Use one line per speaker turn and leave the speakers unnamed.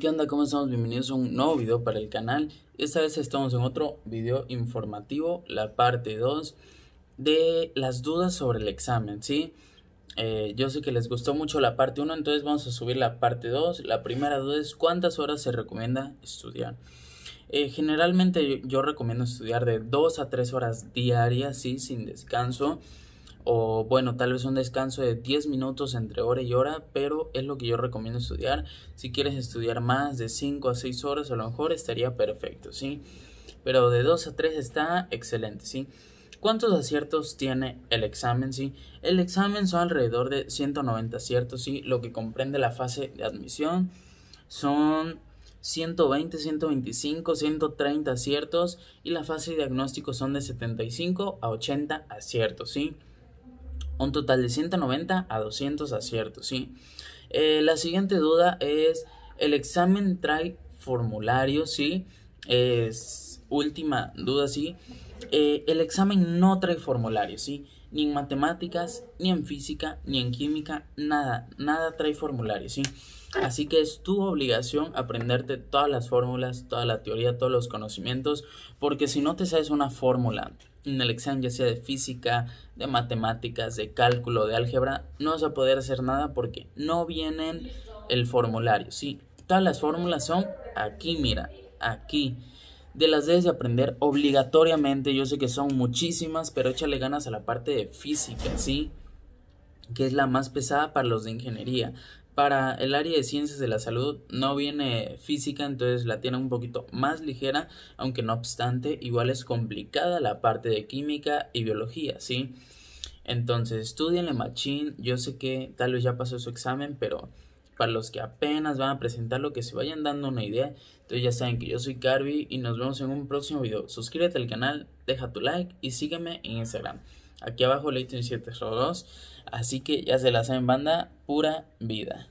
¿Qué onda? ¿Cómo estamos? Bienvenidos a un nuevo video para el canal. Esta vez estamos en otro video informativo, la parte 2 de las dudas sobre el examen, ¿sí? Eh, yo sé que les gustó mucho la parte 1, entonces vamos a subir la parte 2. La primera duda es ¿cuántas horas se recomienda estudiar? Eh, generalmente yo, recomiendo estudiar de 2 a 3 horas diarias, ¿sí? Sin descanso o bueno, tal vez un descanso de 10 minutos entre hora y hora, pero es lo que yo recomiendo estudiar. Si quieres estudiar más de 5 a 6 horas, a lo mejor estaría perfecto, ¿sí? Pero de 2 a 3 está excelente, ¿sí? ¿Cuántos aciertos tiene el examen? Sí? El examen son alrededor de 190 aciertos, ¿sí? lo que comprende la fase de admisión. Son 120, 125, 130 aciertos y la fase de diagnóstico son de 75 a 80 aciertos. ¿sí? un total de 190 a 200 aciertos, ¿sí? Eh, la siguiente duda es, el examen trae formulario, ¿sí? Es última duda, ¿sí? Eh, el examen no trae formularios, ¿sí? Ni en matemáticas, ni en física, ni en química, nada, nada trae formularios, ¿sí? Así que es tu obligación aprenderte todas las fórmulas, toda la teoría, todos los conocimientos, porque si no te sabes una fórmula en el examen, ya sea de física, de matemáticas, de cálculo, de álgebra, no vas a poder hacer nada porque no vienen el formulario, ¿sí? Todas las fórmulas son aquí, mira, aquí de las debes de aprender obligatoriamente. Yo sé que son muchísimas, pero échale ganas a la parte de física, ¿sí? Que es la más pesada para los de ingeniería. Para el área de ciencias de la salud no viene física, entonces la tiene un poquito más ligera, aunque no obstante, igual es complicada la parte de química y biología, ¿sí? Entonces, estudienle machine, yo sé que tal vez ya pasó su examen, pero para los que apenas van a presentar lo que se vayan dando una idea, entonces ya saben que yo soy Carby y nos vemos en un próximo video. Suscríbete al canal, deja tu like y sígueme en Instagram. Aquí abajo leí 702. Así que ya se la saben, banda, pura vida.